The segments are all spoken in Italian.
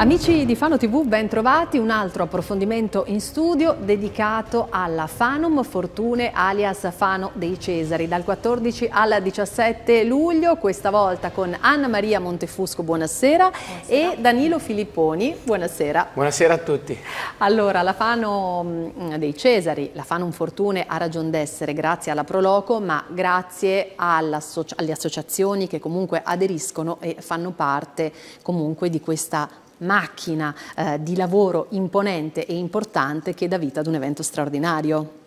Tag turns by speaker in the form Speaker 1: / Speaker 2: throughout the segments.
Speaker 1: Amici di Fano TV, ben trovati. Un altro approfondimento in studio dedicato alla Fanum Fortune alias Fano dei Cesari. Dal 14 al 17 luglio, questa volta con Anna Maria Montefusco, buonasera, buonasera. e Danilo Filipponi, buonasera.
Speaker 2: Buonasera a tutti.
Speaker 1: Allora, la Fano mm, dei Cesari, la Fanum Fortune ha ragion d'essere grazie alla Proloco, ma grazie alle associazioni che comunque aderiscono e fanno parte comunque di questa macchina eh, di lavoro imponente e importante che dà vita ad un evento straordinario.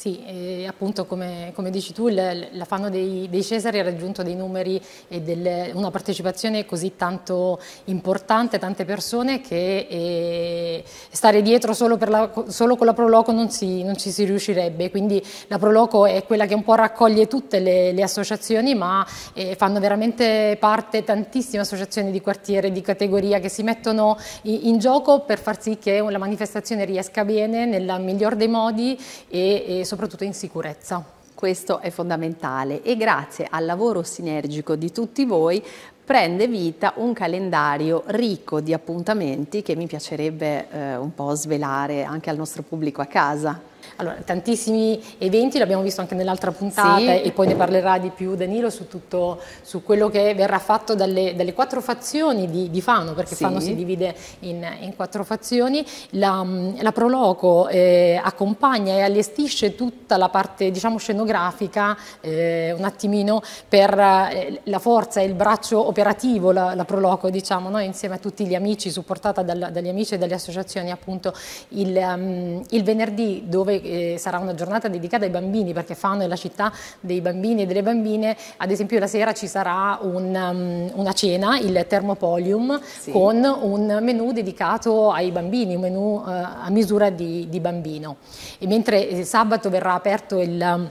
Speaker 3: Sì, appunto come, come, dici tu, le, la Fano dei, dei, Cesari ha raggiunto dei numeri e delle, una partecipazione così tanto importante, tante persone che eh, stare dietro solo, la, solo, con la Proloco non, si, non, ci si riuscirebbe, quindi la Proloco è quella che un po' raccoglie tutte le, le associazioni, ma eh, fanno veramente parte tantissime associazioni di quartiere, di categoria che si mettono in, in gioco per far sì che la manifestazione riesca bene nel miglior
Speaker 1: dei modi e, e soprattutto in sicurezza. Questo è fondamentale e grazie al lavoro sinergico di tutti voi prende vita un calendario ricco di appuntamenti che mi piacerebbe eh, un po' svelare anche al nostro pubblico a casa. Allora, tantissimi eventi, l'abbiamo visto anche nell'altra puntata sì. e poi ne parlerà di
Speaker 3: più Danilo su, tutto, su quello che verrà fatto dalle, dalle quattro fazioni di, di Fano, perché sì. Fano si divide in, in quattro fazioni. La, la Proloco eh, accompagna e allestisce tutta la parte diciamo, scenografica eh, un attimino per eh, la forza e il braccio operativo, la, la Proloco diciamo, no? insieme a tutti gli amici, supportata dal, dagli amici e dalle associazioni appunto il, um, il venerdì dove eh, sarà una giornata dedicata ai bambini perché Fano è la città dei bambini e delle bambine, ad esempio la sera ci sarà un, um, una cena, il Thermopolium, sì. con un menù dedicato ai bambini, un menù eh, a misura di, di bambino. E mentre sabato verrà aperto il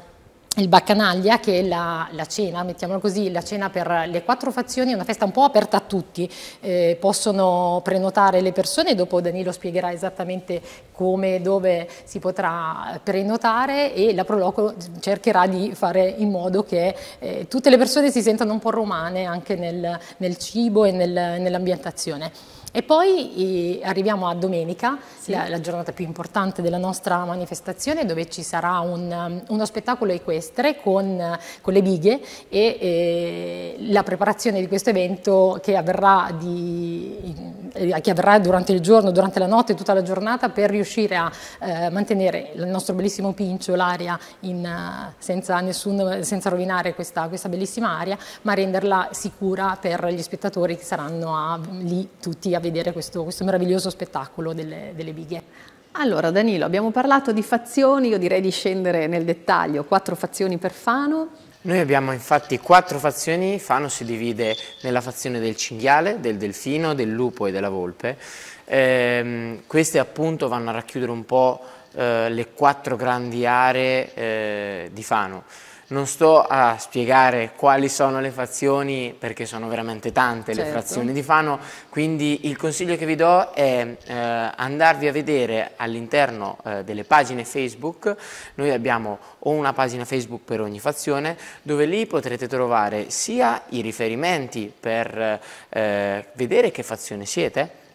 Speaker 3: il baccanaglia che è la, la, cena, mettiamola così, la cena per le quattro fazioni, è una festa un po' aperta a tutti, eh, possono prenotare le persone, dopo Danilo spiegherà esattamente come e dove si potrà prenotare e la Proloco cercherà di fare in modo che eh, tutte le persone si sentano un po' romane anche nel, nel cibo e nel, nell'ambientazione. E poi eh, arriviamo a domenica, sì. la, la, giornata più importante della nostra manifestazione, dove ci sarà un, um, uno spettacolo equestre con, uh, con le bighe e eh, la preparazione di questo evento che avverrà di, eh, che avrà durante il giorno, durante la notte, tutta la giornata per riuscire a eh, mantenere il nostro bellissimo pincio, l'aria eh, senza, senza rovinare questa, questa bellissima aria, ma renderla sicura per gli spettatori che saranno a, lì
Speaker 1: tutti a vedere questo, questo meraviglioso spettacolo delle, delle bighe. Allora Danilo, abbiamo parlato di fazioni, io direi di scendere nel dettaglio, quattro fazioni per Fano, noi abbiamo
Speaker 2: infatti quattro fazioni, Fano si divide nella fazione del cinghiale, del delfino, del lupo e della volpe. Eh, queste appunto vanno a racchiudere un po' eh, le quattro grandi aree eh, di Fano. Non sto a spiegare quali sono le fazioni, perché sono veramente tante certo. le frazioni di Fano, quindi il consiglio che vi do è eh, andarvi a vedere all'interno eh, delle pagine Facebook, noi abbiamo o una pagina Facebook per ogni fazione, dove lì potrete trovare sia i riferimenti per eh, vedere che fazione siete,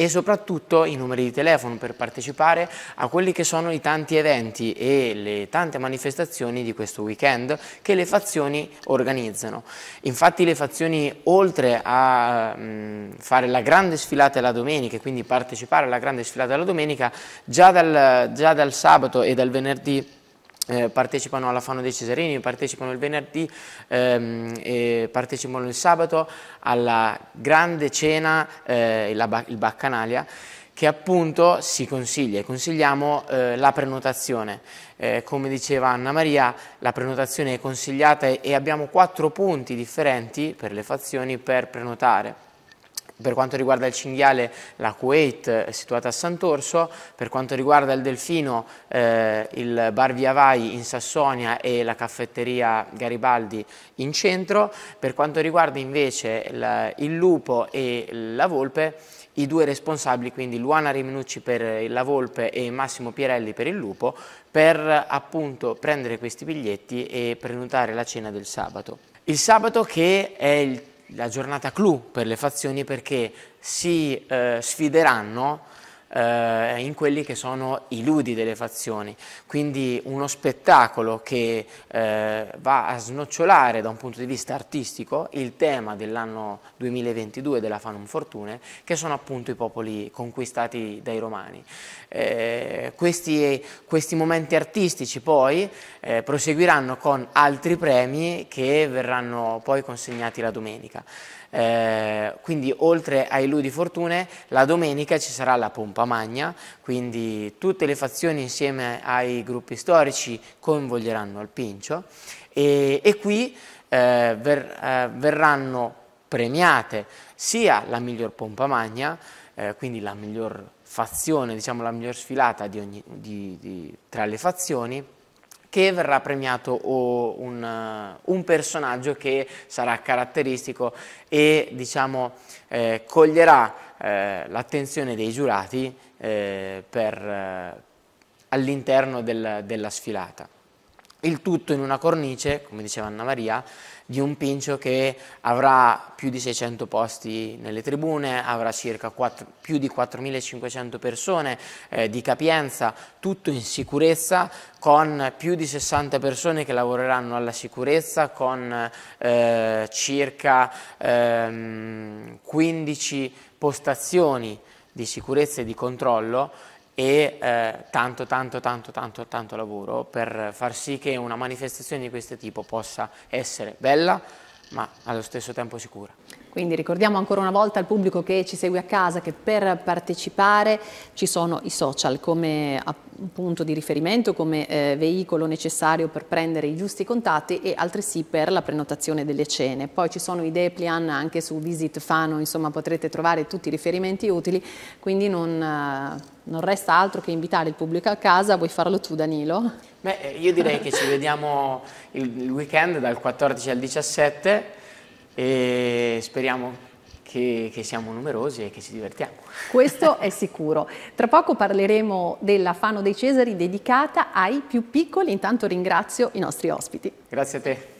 Speaker 2: e soprattutto i numeri di telefono per partecipare a quelli che sono i tanti eventi e le tante manifestazioni di questo weekend che le fazioni organizzano. Infatti le fazioni oltre a mh, mm, fare la grande sfilata la domenica e quindi partecipare alla grande sfilata la domenica già dal, già dal sabato e dal venerdì eh, partecipano alla Fano dei Cesarini, partecipano il venerdì, ehm, partecipano il sabato alla grande cena, eh, la, il Baccanalia, che appunto si consiglia e consigliamo eh, la prenotazione. Eh, come diceva Anna Maria, la prenotazione è consigliata e, e abbiamo quattro punti differenti per le fazioni per prenotare per quanto riguarda il cinghiale la Kuwait eh, situata a Sant'Orso, per quanto riguarda il delfino eh, il bar Via Vai in Sassonia e la caffetteria Garibaldi in centro, per quanto riguarda invece la, il lupo e la volpe i due responsabili, quindi Luana Riminucci per la Volpe e Massimo Pierelli per il Lupo, per appunto prendere questi biglietti e prenotare la cena del sabato. Il sabato che è il la giornata clou per le fazioni perché si eh, sfideranno eh, in quelli che sono i ludi delle fazioni, quindi uno spettacolo che eh, va a snocciolare da un punto di vista artistico il tema dell'anno 2022 della Fanum Fortune, che sono appunto i popoli conquistati dai Romani. Eh, questi, questi, momenti artistici poi eh, proseguiranno con altri premi che verranno poi consegnati la domenica. Eh, quindi oltre ai ludi fortune la domenica ci sarà la pompa magna, quindi tutte le fazioni insieme ai gruppi storici coinvolgeranno al Pincio e, e qui eh, ver, eh, verranno premiate sia la miglior pompa magna, eh, quindi la miglior fazione, diciamo la miglior sfilata di ogni, di, di, tra le fazioni, che verrà premiato o un, eh, un personaggio che sarà caratteristico e diciamo, eh, coglierà eh, l'attenzione dei giurati eh, eh all'interno del, della sfilata il tutto in una cornice, come diceva Anna Maria, di un Pincio che avrà più di 600 posti nelle tribune, avrà circa 4, più di 4.500 persone eh, di capienza, tutto in sicurezza, con più di 60 persone che lavoreranno alla sicurezza, con eh, circa eh, 15 postazioni di sicurezza e di controllo, e eh, tanto, tanto, tanto, tanto, tanto lavoro per far sì che una manifestazione di questo tipo possa essere bella, ma allo stesso tempo sicura.
Speaker 1: Quindi ricordiamo ancora una volta al pubblico che ci segue a casa che per partecipare ci sono i social come punto di riferimento, come eh, veicolo necessario per prendere i giusti contatti e altresì per la prenotazione delle cene. Poi ci sono i Deplian anche su Visit Fano, insomma potrete trovare tutti i riferimenti utili, quindi non, eh, non resta altro che invitare il pubblico a casa, vuoi farlo tu Danilo?
Speaker 2: Beh, io direi che ci vediamo il weekend dal 14 al 17 e speriamo che, che, siamo numerosi e
Speaker 1: che ci divertiamo. Questo è sicuro. Tra poco parleremo della Fano dei Cesari dedicata ai più piccoli, intanto ringrazio i nostri ospiti. Grazie a te.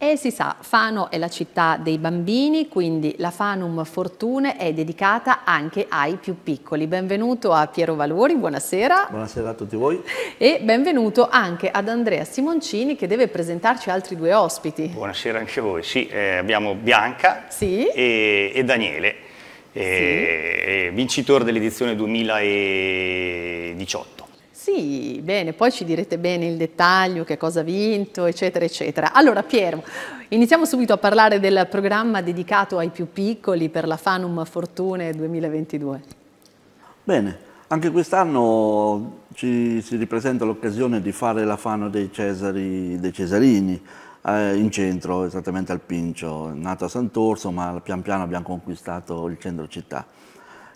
Speaker 1: E si sa, Fano è la città dei bambini, quindi la Fanum Fortune è dedicata anche ai più piccoli. Benvenuto a Piero Valori, buonasera. Buonasera a tutti voi. E benvenuto anche ad Andrea Simoncini che deve presentarci altri due ospiti. Buonasera anche a voi, sì, eh, abbiamo Bianca sì. e, e Daniele, eh, sì. Eh, vincitore dell'edizione 2018. Sì, bene, poi ci direte bene il dettaglio, che cosa ha vinto, eccetera, eccetera. Allora Piero, iniziamo subito a parlare del programma dedicato ai più piccoli per la Fanum Fortune 2022.
Speaker 4: Bene, anche quest'anno ci si ripresenta l'occasione di fare la Fano dei, Cesari, dei Cesarini eh, in centro, esattamente al Pincio, nato a Sant'Orso, ma pian piano abbiamo conquistato il centro città.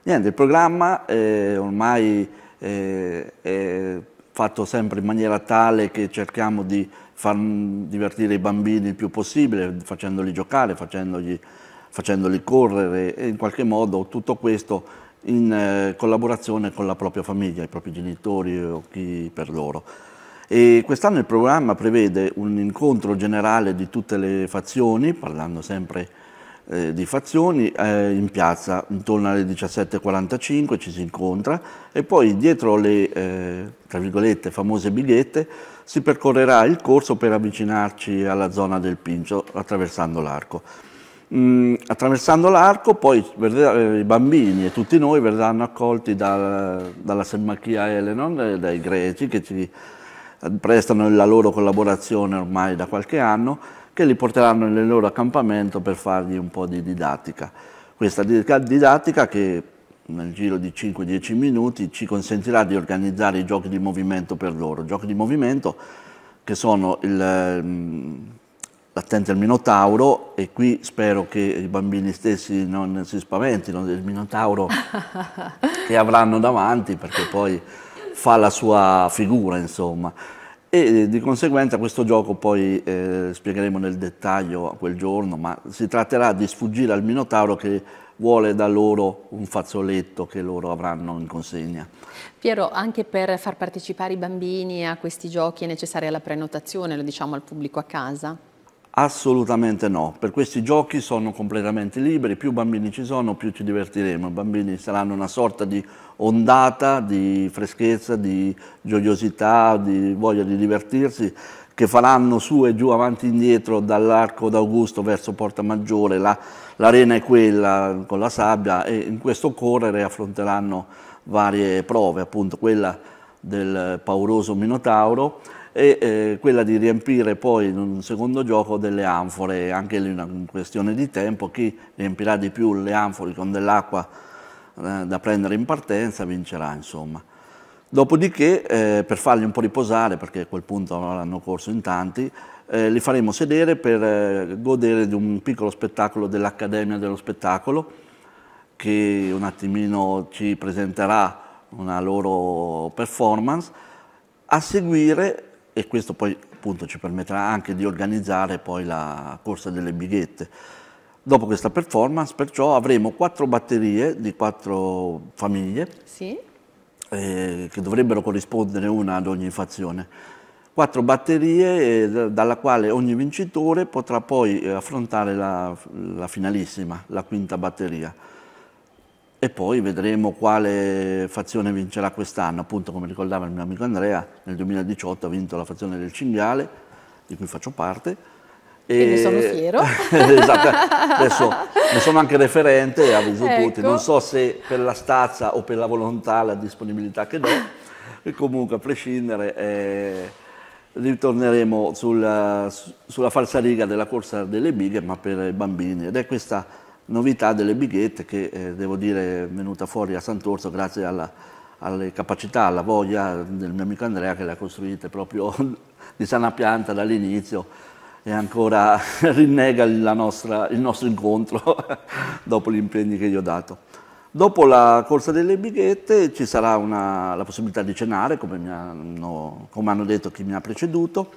Speaker 4: Niente, il programma è ormai eh, è fatto sempre in maniera tale che cerchiamo di far divertire i bambini il più possibile, facendoli giocare, facendogli, facendoli correre e in qualche modo tutto questo in eh, collaborazione con la propria famiglia, i propri genitori o chi per loro. Quest'anno il programma prevede un incontro generale di tutte le fazioni, parlando sempre di eh, di fazioni eh, in piazza intorno alle 17.45 ci si incontra e poi dietro le eh, tra virgolette famose bigliette si percorrerà il corso per avvicinarci alla zona del Pincio attraversando l'arco. Mm, attraversando l'arco poi eh, i bambini e tutti noi verranno accolti da, dalla Semmachia Elenon, dai greci che ci prestano la loro collaborazione ormai da qualche anno che li porteranno nel loro accampamento per fargli un po' di didattica. Questa didattica che nel giro di 5-10 minuti ci consentirà di organizzare i giochi di movimento per loro. Giochi di movimento che sono ehm, l'attenti al Minotauro e qui spero che i bambini stessi non si spaventino del Minotauro che avranno davanti perché poi fa la sua figura insomma e eh, di conseguenza questo gioco poi eh, spiegheremo nel dettaglio a quel giorno, ma si tratterà di sfuggire al Minotauro che vuole da loro un fazzoletto che loro avranno in consegna.
Speaker 1: Piero, anche per far partecipare i bambini a questi giochi è necessaria la prenotazione, lo diciamo al pubblico a casa?
Speaker 4: Assolutamente no, per questi giochi sono completamente liberi, più bambini ci sono più ci divertiremo, i bambini saranno una sorta di ondata di freschezza, di gioiosità, di voglia di divertirsi che faranno su e giù, avanti e indietro dall'arco d'Augusto verso Porta Maggiore, l'arena la, è quella con la sabbia e in questo correre affronteranno varie prove, appunto quella del pauroso Minotauro e eh, quella di riempire poi in un secondo gioco delle anfore, anche lì una questione di tempo, chi riempirà di più le anfore con dell'acqua eh, da prendere in partenza vincerà insomma. Dopodiché, eh, per farli un po' riposare, perché a quel punto hanno corso in tanti, eh, li faremo sedere per eh, godere di un piccolo spettacolo dell'Accademia dello Spettacolo, che un attimino ci presenterà una loro performance. A seguire e questo poi appunto ci permetterà anche di organizzare poi la corsa delle bighette. Dopo questa performance perciò avremo quattro batterie di quattro famiglie sì. eh, che dovrebbero corrispondere una ad ogni fazione. Quattro batterie eh, dalla quale ogni vincitore potrà poi eh, affrontare la, la finalissima, la quinta batteria e poi vedremo quale fazione vincerà quest'anno, appunto come ricordava il mio amico Andrea, nel 2018 ha vinto la fazione del Cinghiale, di cui faccio parte. E ne sono fiero. esatto, adesso ne sono anche referente avviso ecco. tutti, non so se per la stazza o per la volontà, la disponibilità che do, e comunque a prescindere eh, ritorneremo sulla, sulla falsariga della corsa delle bighe, ma per bambini ed è questa novità delle bighette che eh, devo dire è venuta fuori a Sant'Orso grazie alla, alle capacità, alla voglia del mio amico Andrea che le ha costruite proprio di sana pianta dall'inizio e ancora rinnega nostra, il nostro incontro dopo gli impegni che gli ho dato. Dopo la corsa delle bighette ci sarà una, la possibilità di cenare, come hanno, come, hanno, detto chi mi ha preceduto,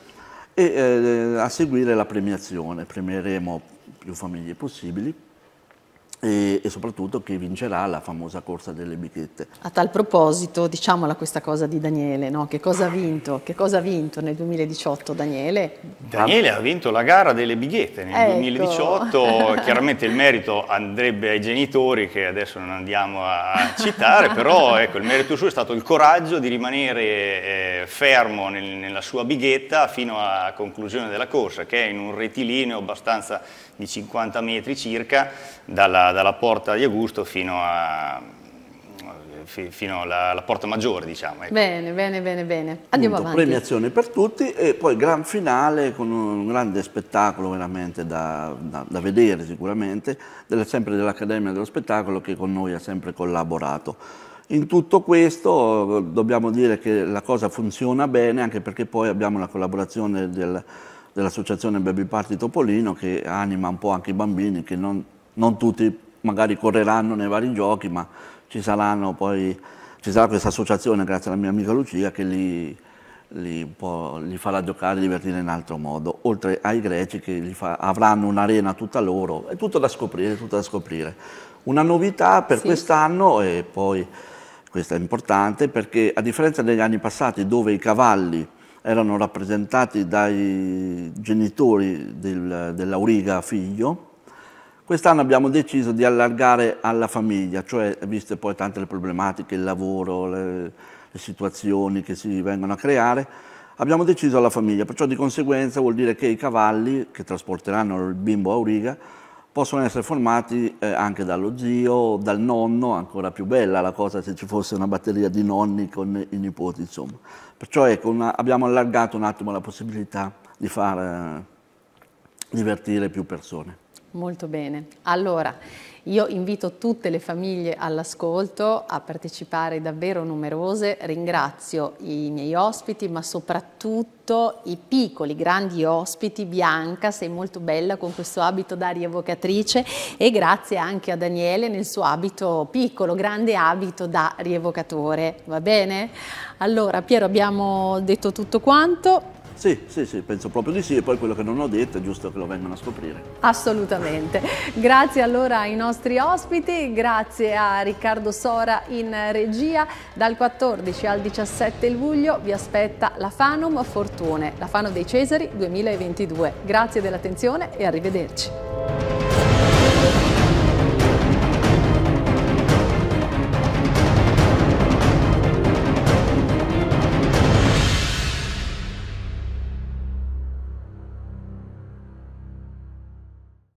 Speaker 4: e eh, a seguire la premiazione. Premieremo più famiglie possibili e, e, soprattutto che vincerà la famosa corsa delle bichette.
Speaker 1: A tal proposito, diciamola questa cosa di Daniele, no? che, cosa che, cosa ha vinto? nel 2018 Daniele?
Speaker 4: Daniele ha vinto la gara
Speaker 1: delle bighette nel ecco. 2018, chiaramente il merito andrebbe ai genitori che adesso non andiamo a citare, però ecco, il merito suo è stato il coraggio di rimanere eh, fermo nel, nella sua bighetta fino alla conclusione della corsa, che è in un rettilineo abbastanza di 50 metri circa dalla, dalla porta di Augusto fino,
Speaker 4: a, fino alla, alla, porta maggiore
Speaker 1: diciamo. Ecco. Bene, bene, bene, bene. Andiamo Punto, avanti.
Speaker 4: Premiazione per tutti e poi gran finale con un grande spettacolo veramente da, da, da vedere sicuramente, della, sempre dell'Accademia dello Spettacolo che con noi ha sempre collaborato. In tutto questo dobbiamo dire che la cosa funziona bene anche perché poi abbiamo la collaborazione del, dell'associazione Baby Party Topolino che anima un po' anche i bambini, che non, non tutti magari correranno nei vari giochi, ma ci, saranno poi, ci sarà questa associazione, grazie alla mia amica Lucia, che li, li, può, li farà giocare e divertire in altro modo, oltre ai greci che fa, avranno un'arena tutta loro, è tutto da scoprire, tutto da scoprire. Una novità per sì. quest'anno e poi questa è importante perché a differenza degli anni passati dove i cavalli erano rappresentati dai genitori del, dell'auriga figlio. Quest'anno abbiamo deciso di allargare alla famiglia, cioè viste poi tante le problematiche, il lavoro, le, le situazioni che si vengono a creare, abbiamo deciso alla famiglia, perciò di conseguenza vuol dire che i cavalli che trasporteranno il bimbo auriga possono essere formati eh, anche dallo zio, dal nonno, ancora più bella la cosa se ci fosse una batteria di nonni con i nipoti, insomma. Perciò ecco, una, abbiamo allargato un attimo la possibilità di far eh, divertire più persone.
Speaker 1: Molto bene. Allora, io invito tutte le famiglie all'ascolto a partecipare davvero numerose, ringrazio i miei ospiti ma soprattutto i piccoli, grandi ospiti, Bianca, sei molto bella con questo abito da rievocatrice e grazie anche a Daniele nel suo abito piccolo, grande abito da rievocatore, va bene? Allora Piero abbiamo detto tutto quanto,
Speaker 4: sì, sì, sì, penso proprio di sì e poi quello che non ho detto è giusto che lo vengano a scoprire.
Speaker 1: Assolutamente. grazie allora ai nostri ospiti, grazie a Riccardo Sora in regia. Dal 14 al 17 luglio vi aspetta la Fanum Fortune, la Fanum dei Cesari 2022. Grazie dell'attenzione e arrivederci.